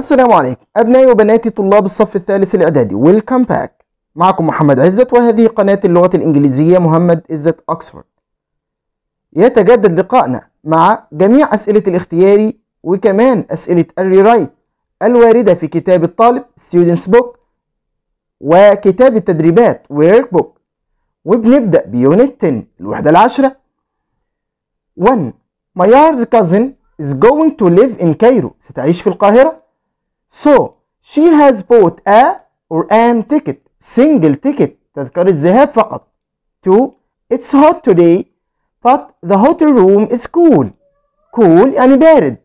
السلام عليكم أبنائي وبناتي طلاب الصف الثالث الإعدادي ويلكم باك معكم محمد عزت وهذه قناة اللغة الإنجليزية محمد عزت أكسفورد يتجدد لقائنا مع جميع أسئلة الاختياري وكمان أسئلة الريرايت الواردة في كتاب الطالب ستودنتس بوك وكتاب التدريبات ورك بوك وبنبدأ بيونت 10 الوحدة العشرة 1. Mayar's cousin is going to live in Cairo ستعيش في القاهرة So she has bought a or an ticket single ticket تذكرة الذهاب فقط to it's hot today but the hotel room is cool cool يعني بارد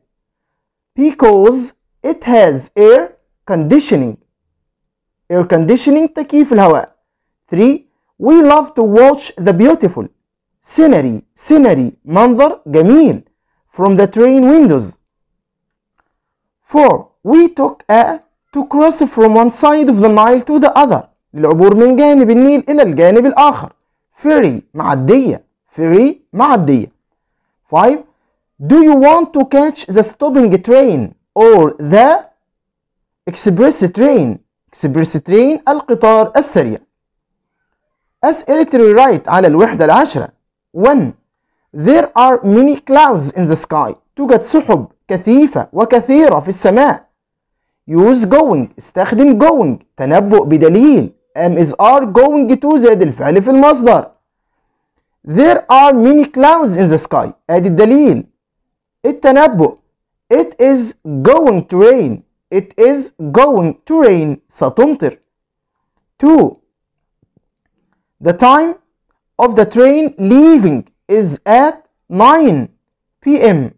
because it has air conditioning air conditioning تكييف الهواء 3 we love to watch the beautiful scenery scenery منظر جميل from the train windows 4 we took a to cross from one side of the Nile to the other للعبور من جانب النيل إلى الجانب الآخر ferry معدية ferry معدية 5 do you want to catch the stopping train or the express train express train القطار السريع أسئلة rewrite على الوحدة العشرة 1 there are many clouds in the sky توجد سحب كثيفة وكثيرة في السماء use going استخدم going تنبؤ بدليل am is are going to زائد الفعل في المصدر there are many clouds in the sky ادي الدليل التنبؤ it is going to rain it is going to rain ستمطر 2 the time of the train leaving is at 9 p.m.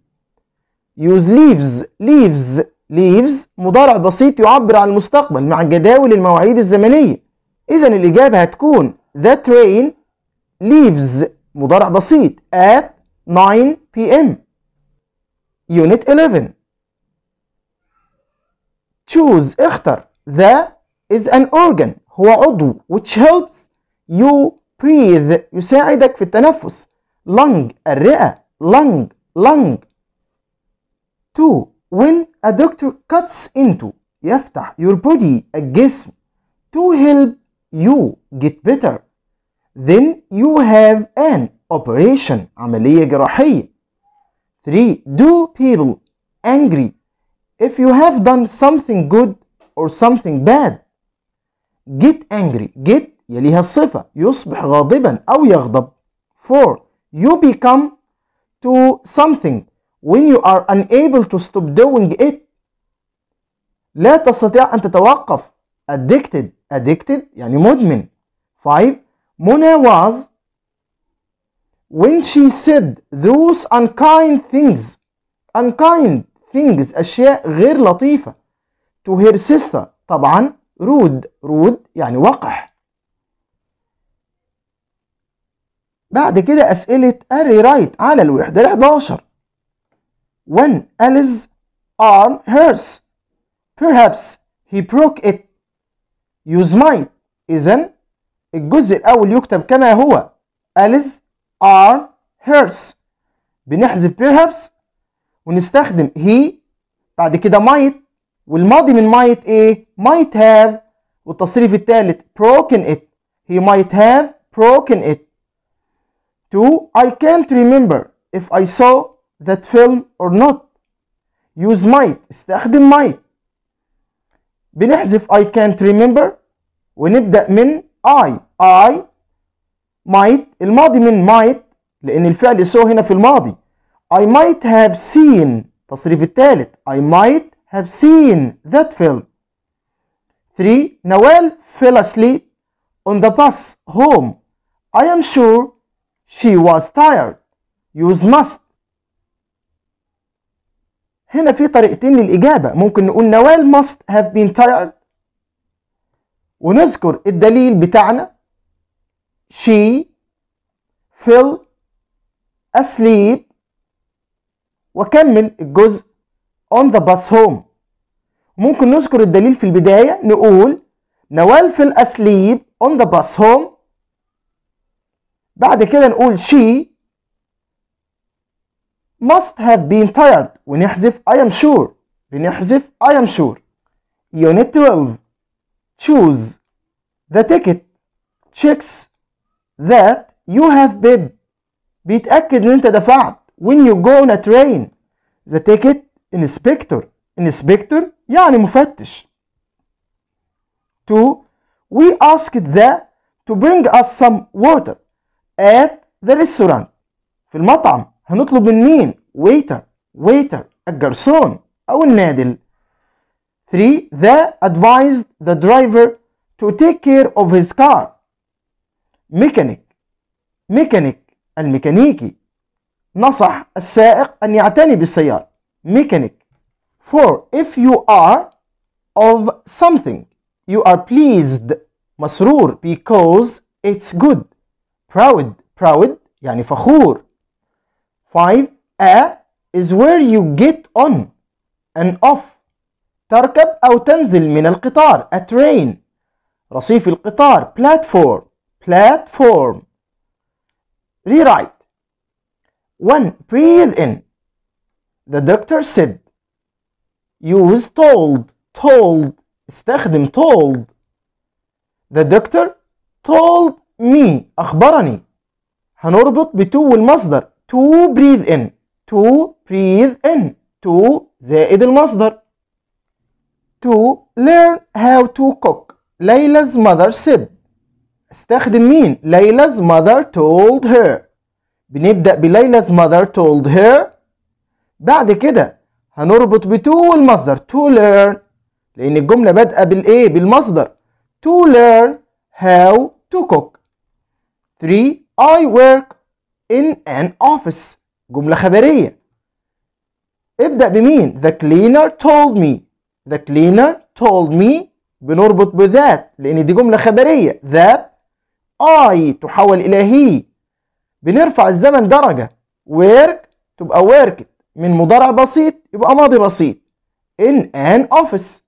use leaves leaves leaves مضارع بسيط يعبر عن المستقبل مع جداول المواعيد الزمنية إذا الإجابة هتكون the train leaves مضارع بسيط at 9 p.m. Unit 11 choose اختر the is an organ هو عضو which helps you breathe يساعدك في التنفس lung الرئة lung lung 2 when a doctor cuts into يفتح your body الجسم to help you get better then you have an operation عملية جراحية 3 do people angry if you have done something good or something bad get angry get يليها الصفة يصبح غاضبا أو يغضب 4 you become to something when you are unable to stop doing it لا تستطيع أن تتوقف addicted addicted يعني مدمن 5 منى was when she said those unkind things unkind things أشياء غير لطيفة to her sister طبعا rude rude يعني وقح بعد كده أسئلة أري رايت على الوحدة 11 when Alice's arm hurts. Perhaps he broke it. Use might. إذن الجزء الأول يكتب كما هو. Alice's arm hurts. بنحذف perhaps ونستخدم he بعد كده might والماضي من might ايه؟ might have والتصريف الثالث broken it. He might have broken it. 2. I can't remember if I saw that film or not use might استخدم might بنحذف I can't remember ونبدأ من I I might الماضي من might لأن الفعل so هنا في الماضي I might have seen تصريف الثالث I might have seen that film 3 Nawal fell asleep on the bus home I am sure she was tired use must هنا في طريقتين للإجابة ممكن نقول نوال must have been tired ونذكر الدليل بتاعنا she fell asleep وكمل الجزء on the bus home ممكن نذكر الدليل في البداية نقول نوال fell asleep on the bus home بعد كده نقول she must have been tired بنحذف I am sure بنحذف I am sure Unit 12 Choose the ticket checks that you have bid بيتأكد إن أنت دفعت when you go on a train the ticket inspector inspector يعني مفتش 2 we asked the to bring us some water at the restaurant في المطعم هنطلب من مين waiter waiter الجرسون أو النادل 3 the advised the driver to take care of his car mechanic mechanic الميكانيكي نصح السائق أن يعتني بالسيارة mechanic 4 if you are of something you are pleased مسرور because it's good proud proud يعني فخور 5 a is where you get on and off تركب أو تنزل من القطار a train رصيف القطار platform platform rewrite 1 breathe in the doctor said use told told استخدم told the doctor told me أخبرني هنربط بتو المصدر to breathe in to breathe in to زائد المصدر to learn how to cook ليلى's mother said استخدم مين ليلى's mother told her بنبدأ بليلى's mother told her بعد كده هنربط بتو المصدر to learn لأن الجملة بادئة بالإيه بالمصدر to learn how to cook 3 I work in an office جملة خبرية ابدأ بمين the cleaner told me the cleaner told me بنربط بذات لأن دي جملة خبرية that I تحول إلى he بنرفع الزمن درجة work تبقى worked من مضارع بسيط يبقى ماضي بسيط in an office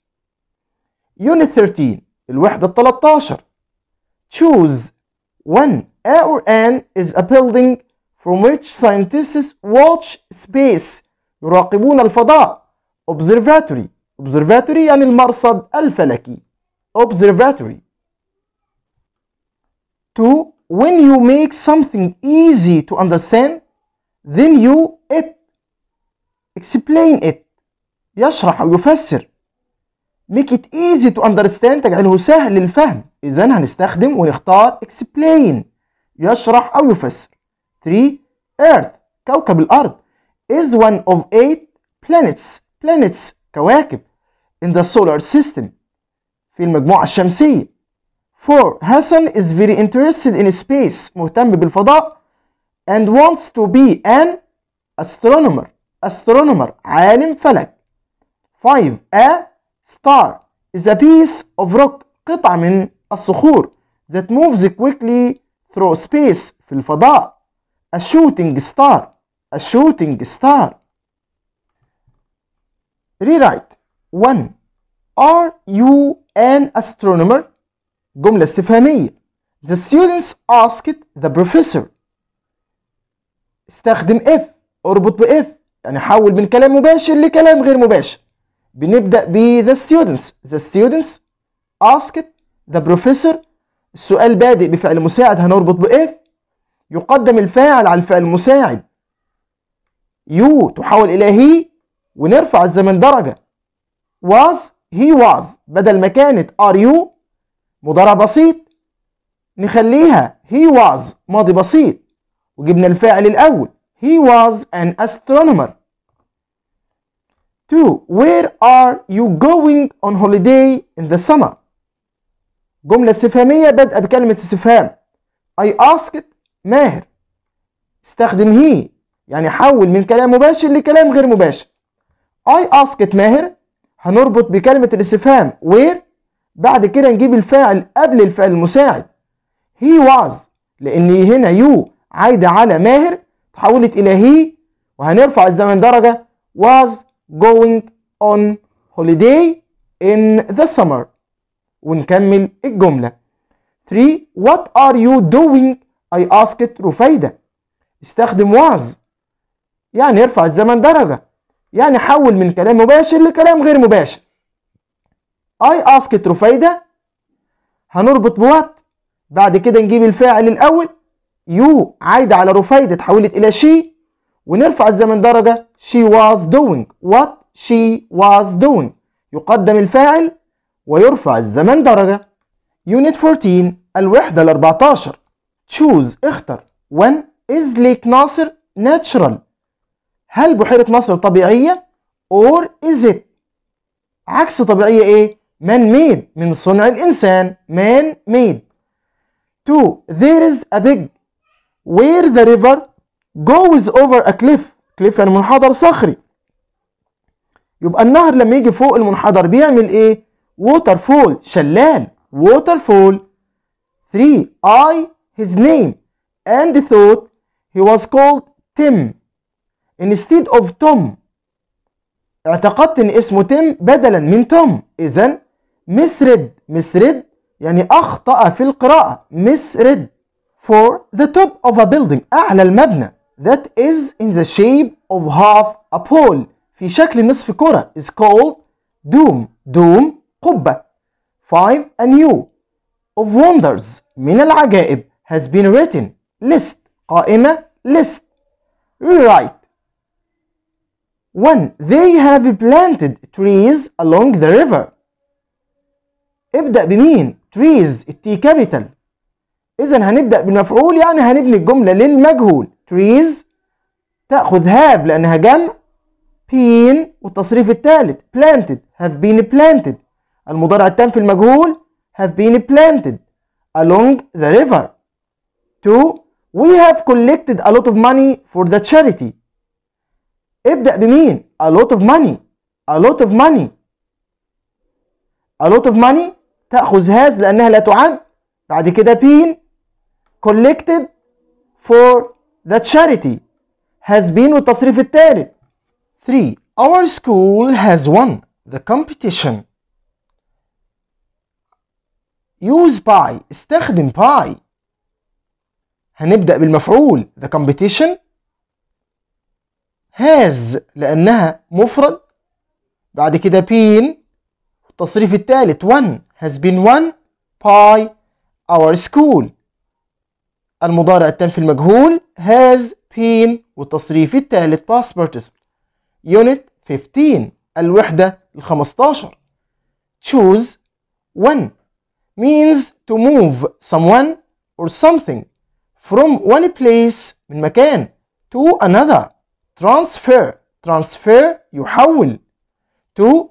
unit 13 الوحدة 13 choose one a or an is a building from which scientists watch space يراقبون الفضاء observatory observatory يعني المرصد الفلكي observatory to when you make something easy to understand then you it explain it يشرح أو يفسر make it easy to understand تجعله سهل للفهم إذا هنستخدم ونختار explain يشرح أو يفسر 3 Earth كوكب الأرض is one of eight planets planets كواكب in the solar system في المجموعة الشمسية 4 Hassan is very interested in space مهتم بالفضاء and wants to be an astronomer astronomer عالم فلك 5 a star is a piece of rock قطعة من الصخور that moves quickly through space في الفضاء a shooting star a shooting star rewrite 1 are you an astronomer جملة استفهامية the students asked the professor استخدم if اربط ب if يعني حول من كلام مباشر لكلام غير مباشر بنبدأ ب the students the students asked the professor السؤال بادئ بفعل مساعد هنربط ب if يقدم الفاعل على الفعل المساعد يو تحول إلى هي ونرفع الزمن درجة was he was بدل ما كانت are you مضارع بسيط نخليها he was ماضي بسيط وجبنا الفاعل الأول he was an astronomer 2 where are you going on holiday in the summer جملة استفهامية بادئة بكلمة استفهام I asked ماهر استخدم هي يعني حول من كلام مباشر لكلام غير مباشر I asked ماهر هنربط بكلمة الاستفهام where بعد كده نجيب الفاعل قبل الفعل المساعد he was لأن هنا يو عايدة على ماهر تحولت إلى هي وهنرفع الزمن درجة was going on holiday in the summer ونكمل الجملة 3 what are you doing I asked رفيدة استخدم وعظ يعني ارفع الزمن درجة يعني حول من كلام مباشر لكلام غير مباشر I asked رفيدة هنربط بوات بعد كده نجيب الفاعل الاول يو عايدة على رفيدة اتحولت الى شي ونرفع الزمن درجة she was doing what she was doing يقدم الفاعل ويرفع الزمن درجة يونت 14 الوحدة الـ 14 choose اختر when is lake ناصر natural هل بحيرة ناصر طبيعية or is it عكس طبيعية ايه man made من صنع الإنسان man made two there is a big where the river goes over a cliff cliff يعني منحدر صخري يبقى النهر لما يجي فوق المنحدر بيعمل ايه waterfall شلال waterfall 3 I his name and thought he was called Tim instead of Tom اعتقدت ان اسمه تيم بدلا من توم اذا misread misread يعني اخطأ في القراءة misread for the top of a building اعلى المبنى that is in the shape of half a pole في شكل نصف كرة is called doom doom قبة five a new of wonders من العجائب has been written list قائمة list rewrite 1. They have planted trees along the river ابدأ بمين trees التي capital. إذا هنبدأ بالمفعول يعني هنبني الجملة للمجهول trees تأخذ have لأنها جمع been والتصريف الثالث planted have been planted المضارع التام في المجهول have been planted along the river Two, we have collected a lot of money for the charity. ابدأ بمين؟ A lot of money. A lot of money. A lot of money تأخذ هاز لأنها لا تعد. بعد كده been collected for the charity. Has been والتصريف التالت. 3. Our school has won the competition. Use by استخدم by هنبدأ بالمفعول the competition has لأنها مفرد بعد كده been التصريف الثالث one has been one by our school المضارع التام في المجهول has been والتصريف الثالث past participle unit 15 الوحدة ال 15 choose one means to move someone or something from one place من مكان to another transfer transfer يحول to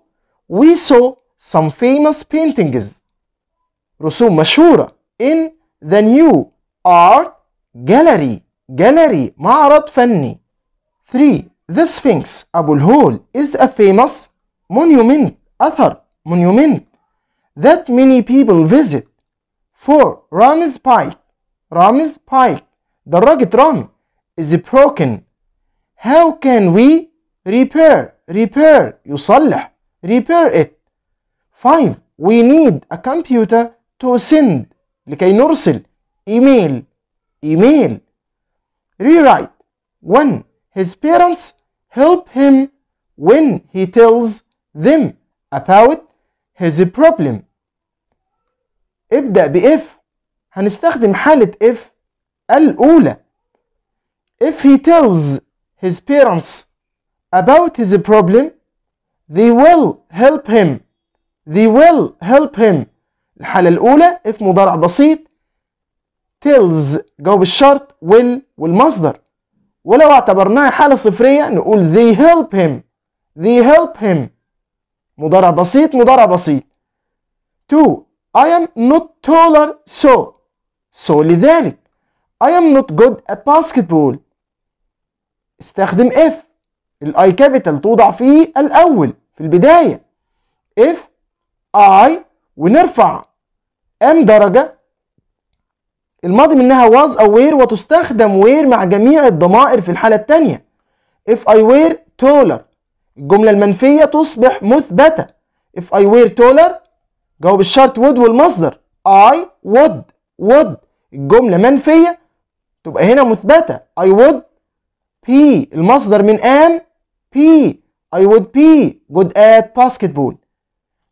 we saw some famous paintings رسوم مشهورة in the new art gallery gallery معرض فني 3 the Sphinx Abu al-Hul is a famous monument أثر monument that many people visit 4 Ramses Pike Rami's pipe, the rugged Rami, is broken. How can we repair, repair, يصلح, repair it? 5. We need a computer to send لكي نرسل email, email. Rewrite 1. His parents help him when he tells them about his problem. ابدأ بإف هنستخدم حالة if الأولى if he tells his parents about his problem they will help him they will help him الحالة الأولى if مضارع بسيط tells جواب الشرط will والمصدر ولو اعتبرناها حالة صفرية نقول they help him they help him مضارع بسيط مضارع بسيط 2 I am not taller so So لذلك I am not good at basketball استخدم if الاي كابيتال توضع في الاول في البدايه if I ونرفع ام درجه الماضي منها was أو were وتستخدم were مع جميع الضمائر في الحالة الثانية if I were taller الجملة المنفية تصبح مثبتة if I were taller جواب الشرط would والمصدر I would would الجملة منفية تبقى هنا مثبتة I would be المصدر من am be I would be good at basketball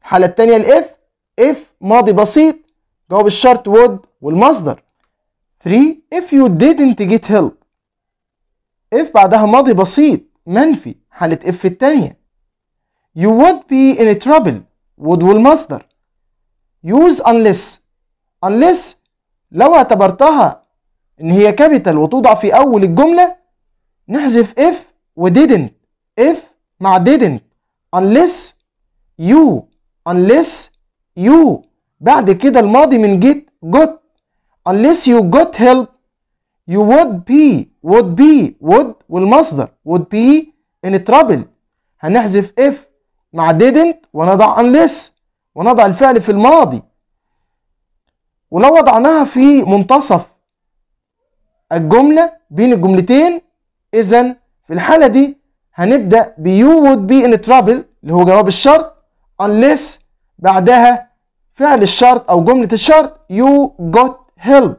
الحالة التانية الاف if ماضي بسيط جواب الشرط would والمصدر 3 if you didn't get help if بعدها ماضي بسيط منفي حالة if التانية you would be in trouble would والمصدر use unless unless لو اعتبرتها ان هي كابيتال وتوضع في اول الجمله نحذف if و didn't if مع didn't unless you unless you بعد كده الماضي من get got unless you got help you would be would be would والمصدر would be in trouble هنحذف if مع didn't ونضع unless ونضع الفعل في الماضي ولو وضعناها في منتصف الجملة بين الجملتين إذا في الحالة دي هنبدأ ب you would be in trouble اللي هو جواب الشرط unless بعدها فعل الشرط أو جملة الشرط you got help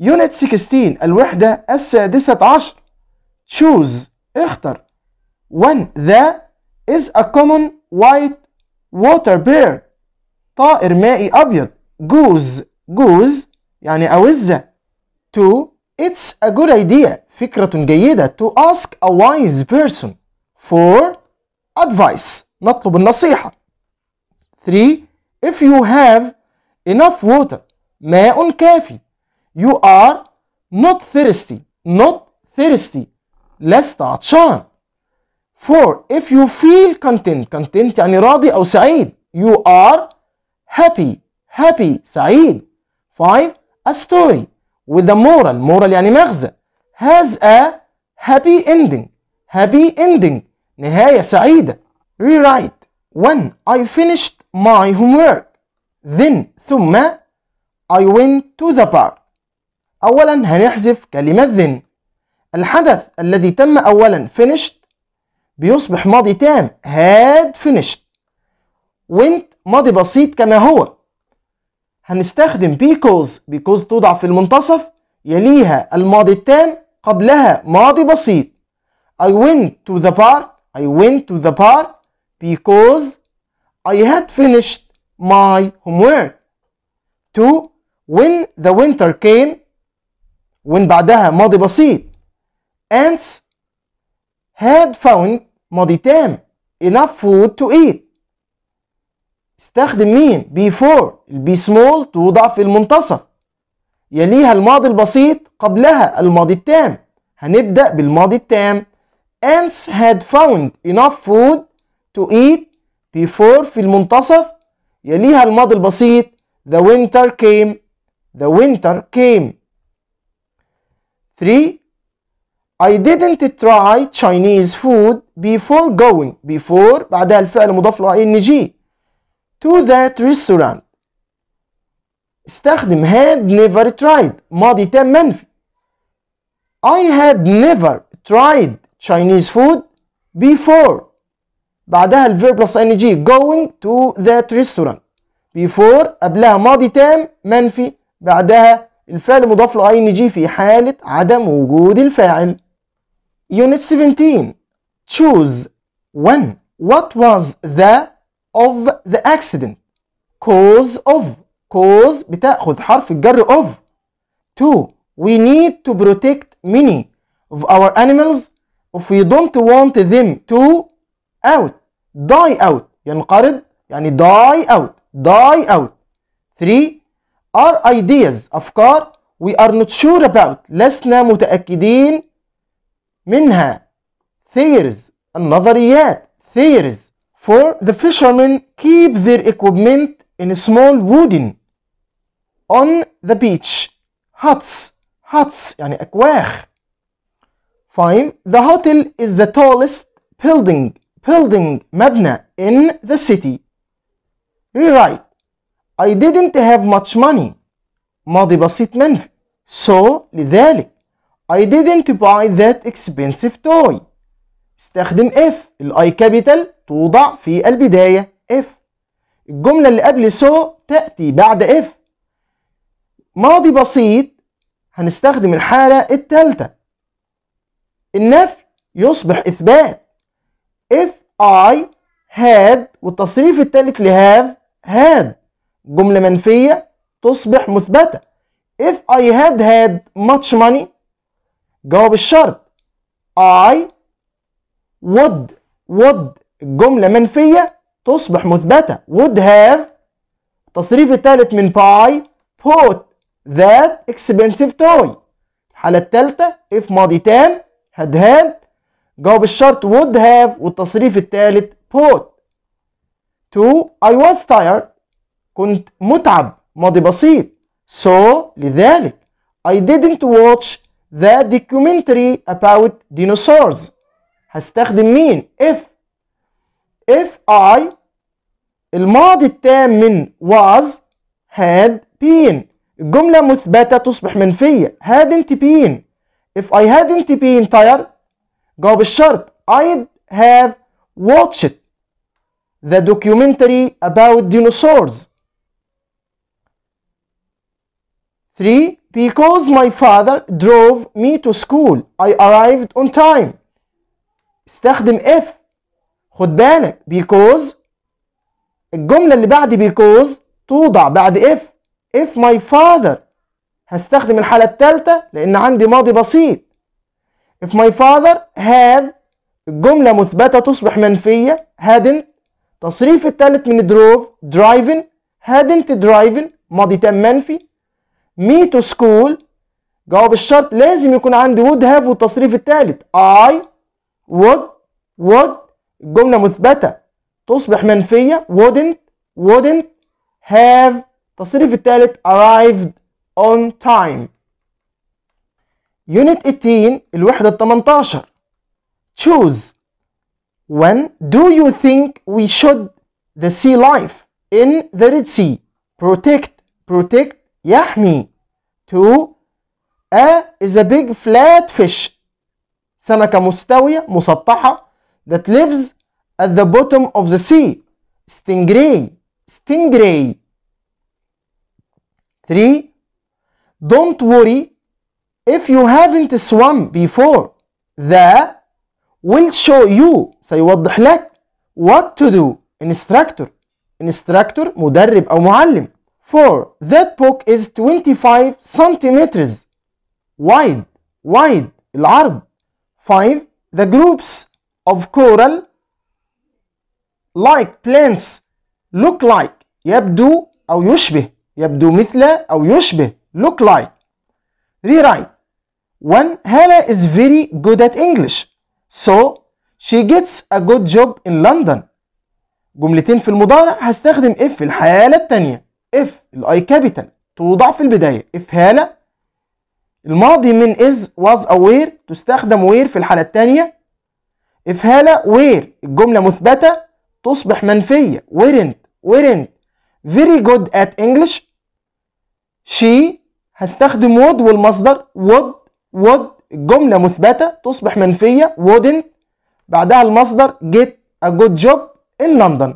يونت 16 الوحدة السادسة عشر choose اختر when the is a common white water bird طائر مائي أبيض جوز جوز يعني أوزة to it's a good idea فكرة جيدة to ask a wise person for advice نطلب النصيحة 3 if you have enough water ماء كافي you are not thirsty not thirsty لست عطشان 4 if you feel content content يعني راضي أو سعيد you are happy happy سعيد 5 a story with a moral moral يعني مغزى has a happy ending happy ending نهاية سعيدة rewrite when I finished my homework then ثم I went to the park أولا هنحذف كلمة then الحدث الذي تم أولا finished بيصبح ماضي تام had finished went ماضي بسيط كما هو هنستخدم because because توضع في المنتصف يليها الماضي التام قبلها ماضي بسيط I went to the park I went to the park because I had finished my homework to when the winter came when بعدها ماضي بسيط ants had found ماضي تام enough food to eat استخدم مين before البي سمول توضع في المنتصف يليها الماضي البسيط قبلها الماضي التام هنبدأ بالماضي التام ants had found enough food to eat before في المنتصف يليها الماضي البسيط the winter came the winter came 3 I didn't try Chinese food before going before بعدها الفعل مضاف له ing to that restaurant استخدم had never tried ماضي تام منفي I had never tried Chinese food before بعدها الفيرب بلس ان جي going to that restaurant before قبلها ماضي تام منفي بعدها الفعل مضاف له ان جي في حالة عدم وجود الفاعل Unit 17 Choose when What was the of the accident cause of cause بتاخد حرف الجر of two we need to protect many of our animals if we don't want them to out die out ينقرض يعني die out die out three our ideas أفكار we are not sure about لسنا متأكدين منها theories النظريات theories for the fishermen keep their equipment in a small wooden on the beach huts huts يعني أكواخ Fine. The hotel is the tallest building building مبنى in the city. Rewrite. I didn't have much money. ماضي بسيط منفي. So لذلك I didn't buy that expensive toy. استخدم if الاي كابيتال توضع في البداية if الجملة اللي قبل so تأتي بعد if ماضي بسيط هنستخدم الحالة الثالثة النفي يصبح إثبات if I had والتصريف الثالث لهاف had جملة منفية تصبح مثبتة if I had had much money جواب الشرط I would would الجملة منفية تصبح مثبتة would have تصريف الثالث من buy put that expensive toy الحالة الثالثة if ماضي تام had had جواب الشرط would have والتصريف الثالث put to I was tired كنت متعب ماضي بسيط so لذلك I didn't watch the documentary about dinosaurs هستخدم مين if if I الماضي التام من was had been الجملة مثبتة تصبح منفية hadn't been if I hadn't been tired جواب الشرط I'd have watched the documentary about dinosaurs 3 because my father drove me to school I arrived on time استخدم if خد بالك because الجملة اللي بعد because توضع بعد if if my father هستخدم الحالة الثالثة لأن عندي ماضي بسيط if my father had الجملة مثبتة تصبح منفية hadn't تصريف الثالث من drove driving hadn't driving ماضي تام منفي me to school جواب الشرط لازم يكون عندي would have والتصريف الثالث I would would جملة مثبتة تصبح منفية wouldn't wouldn't have تصريف الثالث arrived on time Unit 18 الوحدة 18 Choose When do you think we should the sea life in the Red Sea? Protect protect يحمي To A is a big flat fish سمكة مستوية مسطحة that lives at the bottom of the sea stingray stingray 3 don't worry if you haven't swum before the will show you سيوضح لك what to do instructor instructor مدرب أو معلم 4 that book is 25 centimeters wide wide العرض 5. The groups of coral like plants look like يبدو أو يشبه يبدو مثل أو يشبه look like rewrite when Hala is very good at English so she gets a good job in London جملتين في المضارع هستخدم if الحالة التانية if الاي كابيتال توضع في البداية if هالة الماضي من is was aware تستخدم where في الحالة الثانية إفهالة where الجملة مثبتة تصبح منفية weren't weren't very good at English she هستخدم would والمصدر would would الجملة مثبتة تصبح منفية wouldn't بعدها المصدر get a good job in London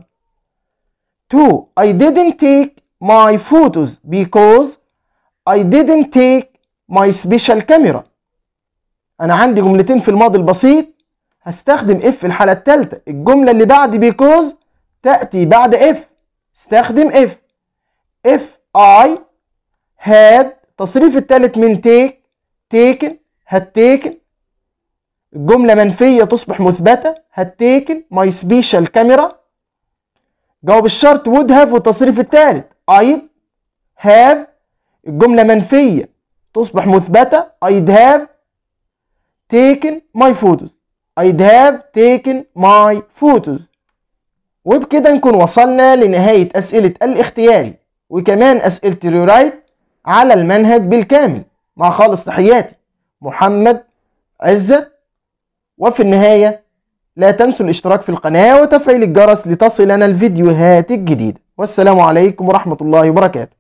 2 I didn't take my photos because I didn't take ماي سبيشال كاميرا انا عندي جملتين في الماضي البسيط هستخدم اف في الحاله الثالثه الجمله اللي بعد بيكوز تاتي بعد اف استخدم اف اف اي هاد التصريف الثالث من تيك تيكن هتيكن الجمله منفيه تصبح مثبته هتيكن ماي سبيشال كاميرا جواب الشرط would have والتصريف الثالث ايد هاف الجملة منفية تصبح مثبتة I'd have taken my photos I'd have taken my photos وبكده نكون وصلنا لنهاية أسئلة الاختياري وكمان أسئلة الريورايت على المنهج بالكامل مع خالص تحياتي محمد عزة وفي النهاية لا تنسوا الاشتراك في القناة وتفعيل الجرس لتصلنا الفيديوهات الجديدة والسلام عليكم ورحمة الله وبركاته